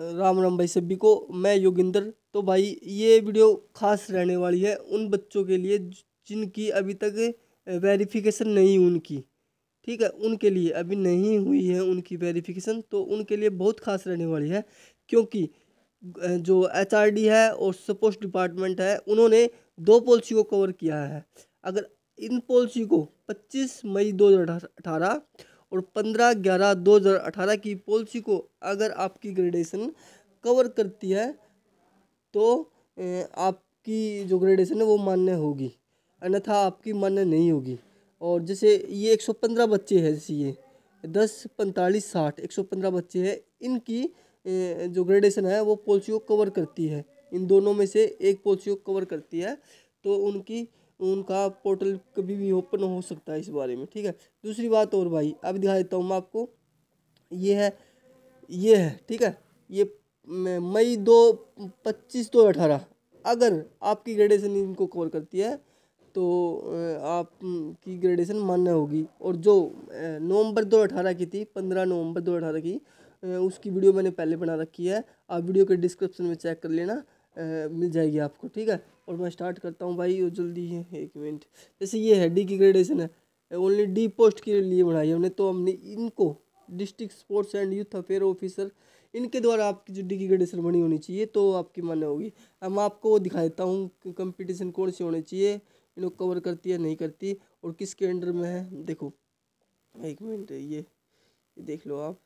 राम राम भाई सभी को मैं योगिंदर तो भाई ये वीडियो खास रहने वाली है उन बच्चों के लिए जिनकी अभी तक वेरिफिकेशन नहीं उनकी ठीक है उनके लिए अभी नहीं हुई है उनकी वेरिफिकेशन तो उनके लिए बहुत खास रहने वाली है क्योंकि जो एच है और सपोर्ट डिपार्टमेंट है उन्होंने दो पॉलिसी को कवर किया है अगर इन पॉलिसी को पच्चीस मई दो और पंद्रह ग्यारह दो हज़ार अठारह की पॉलिसी को अगर आपकी ग्रेडेशन कवर करती है तो आपकी जो ग्रेडेशन है वो मान्य होगी अन्यथा आपकी मान्य नहीं होगी और जैसे ये एक सौ पंद्रह बच्चे हैं जैसे ये दस पैंतालीस साठ एक सौ पंद्रह बच्चे हैं इनकी जो ग्रेडेशन है वो पॉलिसी को कवर करती है इन दोनों में से एक पॉलिसी को कवर करती है तो उनकी उनका पोर्टल कभी भी ओपन हो सकता है इस बारे में ठीक है दूसरी बात और भाई अब दिखा देता हूँ मैं आपको ये है ये है ठीक है ये मई दो पच्चीस दो अठारह अगर आपकी ग्रेडेशन इनको कॉल करती है तो आपकी ग्रेडेशन मान्य होगी और जो नवंबर दो अठारह की थी पंद्रह नवंबर दो अठारह की उसकी वीडियो मैंने पहले बना रखी है आप वीडियो के डिस्क्रिप्शन में चेक कर लेना मिल जाएगी आपको ठीक है और मैं स्टार्ट करता हूँ भाई और जल्दी है एक मिनट जैसे ये है डी की ग्रेडेशन है ओनली डी पोस्ट के लिए बढ़ाई हमने तो हमने इनको district sports and youth affair officer इनके द्वारा आपकी जो डी की ग्रेडेशन बनी होनी चाहिए तो आपकी मान्य होगी अब मैं आपको वो दिखा देता हूँ कंपटीशन कौन सी होनी चाहिए इनको कवर करती है नहीं करती और किसके अंडर में है देखो एक मिनट ये देख लो आप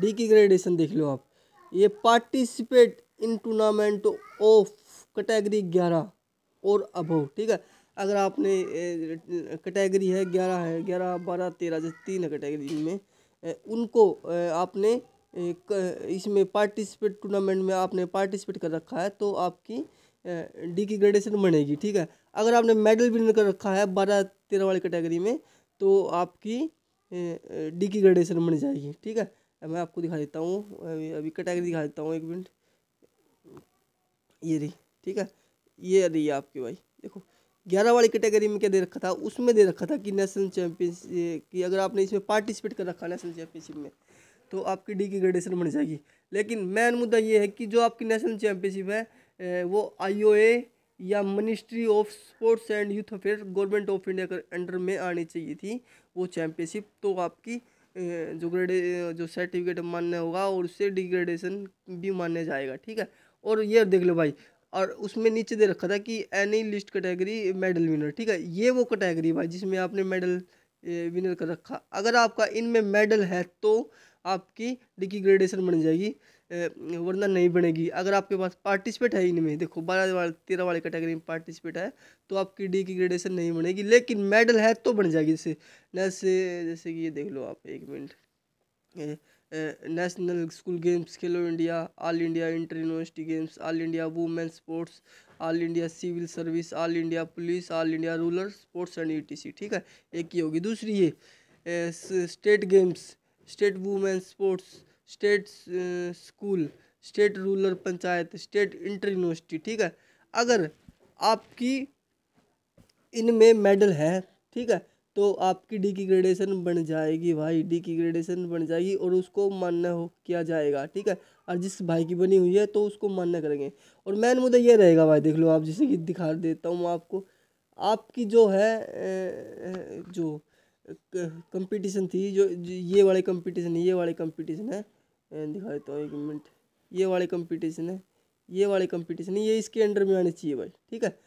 डी की ग्रेडेशन देख लो आप ये participate in tournament of category ग्यारह और अबव ठीक है अगर आपने कैटेगरी है ग्यारह है ग्यारह बारह तेरह जैसे तीन है कैटेगरी में उनको आपने इसमें पार्टिसिपेट टूर्नामेंट में आपने पार्टिसिपेट कर रखा है तो आपकी डी की ग्रेडेशन बनेगी ठीक है अगर आपने मेडल विन कर रखा है बारह तेरह वाली कैटेगरी में तो आपकी डी की ग्रेडेशन बन जाएगी ठीक है मैं आपको दिखा देता हूँ अभी कैटेगरी दिखा देता हूँ एक मिनट ये रही ठीक है ये रही आपकी भाई देखो ग्यारह वाली कैटेगरी में क्या दे रखा था उसमें दे रखा था कि नेशनल चैम्पियन की अगर आपने इसमें पार्टिसिपेट कर रखा नेशनल चैम्पियनशिप में तो आपकी डी की ग्रेडेशन बन जाएगी लेकिन मेन मुद्दा ये है कि जो आपकी नेशनल चैम्पियनशिप है वो आईओए या ministry of sports and youth affair government of India के अंडर में आनी चाहिए थी वो चैम्पियनशिप तो आपकी जो ग्रेडे जो सर्टिफिकेट मान्य होगा और उससे डिग्रेडेशन भी मान्य जाएगा ठीक है और ये देख लो भाई और उसमें नीचे दे रखा था कि any list category medal winner ठीक है ये वो कैटेगरी भाई जिसमें आपने मेडल विनर कर रखा अगर आपका इनमें मेडल है तो आपकी डिकी ग्रेडेशन बन जाएगी वरना नहीं बनेगी अगर आपके पास पार्टिसिपेट है इनमें देखो बारह वाले तेरह वाले कैटेगरी में पार्टिसिपेट है तो आपकी डी की ग्रेडेशन नहीं बनेगी लेकिन मेडल है तो बन जाएगी जैसे जैसे जैसे कि ये देख लो आप एक minute national school games Khelo India all India inter university games all India women sports all India civil service all India police all India rural sports and etc ठीक है एक ही होगी दूसरी ये state games state women sports state school state rural panchayat state inter university ठीक है अगर आपकी इनमें मेडल है ठीक है तो आपकी डी की ग्रेडेशन बन जाएगी भाई डी की ग्रेडेशन बन जाएगी और उसको मान्य हो किया जाएगा ठीक है और जिस भाई की बनी हुई है तो उसको मान्य करेंगे और मेन मुद्दा ये रहेगा भाई देख लो आप जैसे कि दिखा देता हूँ आपको आपकी जो है जो कंपटीशन थी जो, ये वाले कंपटीशन ये वाले कंपटीशन है दिखा देता हूँ एक मिनट ये वाले कंपटीशन है ये वाले कंपटीशन है ये इसके अंडर में आने चाहिए भाई ठीक है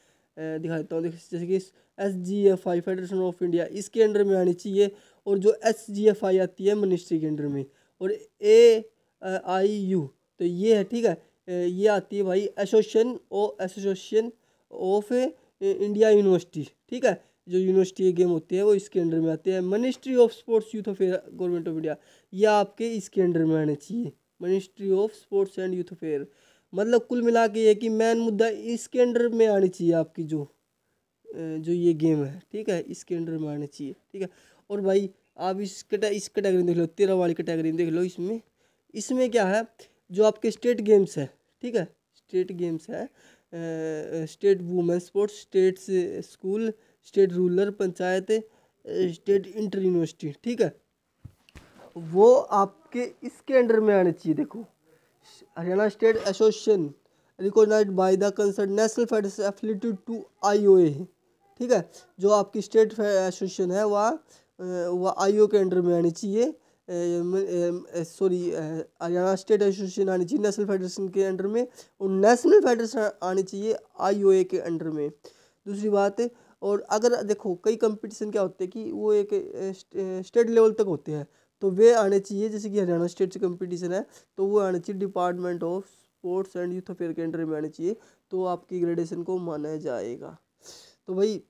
दिखा देता हूँ जैसे कि S G F I federation of India इसके अंडर में आनी चाहिए और जो एस जी एफ आई आती है मिनिस्ट्री के अंडर में और ए आई यू तो ये है ठीक है ये आती है भाई association O association of India university ठीक है जो यूनिवर्सिटी के गेम होती है वो इसके अंडर में आते हैं ministry of sports youth affair government of India ये आपके इसके अंडर में आने चाहिए ministry of sports and youth affair मतलब कुल मिला के ये कि मेन मुद्दा इसके अंडर में आनी चाहिए आपकी जो जो ये गेम है ठीक है इसके अंडर में आनी चाहिए ठीक है और भाई आप इस कैटा इस कैटेगरी में देख लो तेरह वाली कैटेगरी में देख लो इसमें इसमें क्या है जो आपके स्टेट गेम्स है ठीक है स्टेट गेम्स है state women sports state school state rural panchayat state inter university ठीक है वो आपके इसके अंडर में आने चाहिए देखो Haryana state association recognize by the concern national federation affiliated to IOA ठीक है जो आपकी स्टेट एसोसिएशन है वह वह आईओ के अंडर में आनी चाहिए सॉरी हरियाणा स्टेट एसोसिएशन आनी चाहिए नेशनल फेडरेशन के अंडर में और नेशनल फेडरेशन आनी चाहिए आईओए के अंडर में दूसरी बात है और अगर देखो कई कंपटीशन क्या होते हैं कि वो एक स्टेट लेवल तक होते हैं तो वे आने चाहिए जैसे कि हरियाणा स्टेट से कंपटीशन है तो वो आने चाहिए department of sports and youth affair के अंडर में आने चाहिए तो आपकी ग्रेडेशन को माना जाएगा तो भाई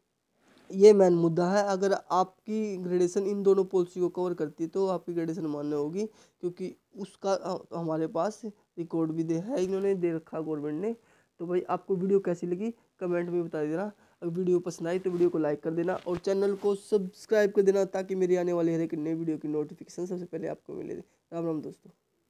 ये मेन मुद्दा है अगर आपकी ग्रेडेशन इन दोनों पॉलिसी को कवर करती है तो आपकी ग्रेडेशन मान्य होगी क्योंकि उसका हमारे पास रिकॉर्ड भी दे है इन्होंने दे रखा गवर्नमेंट ने तो भाई आपको वीडियो कैसी लगी कमेंट में बता देना अगर वीडियो पसंद आई तो वीडियो को लाइक कर देना और चैनल को सब्सक्राइब कर देना ताकि मेरी आने वाली हर एक नई वीडियो की नोटिफिकेशन सबसे पहले आपको मिले राम राम दोस्तों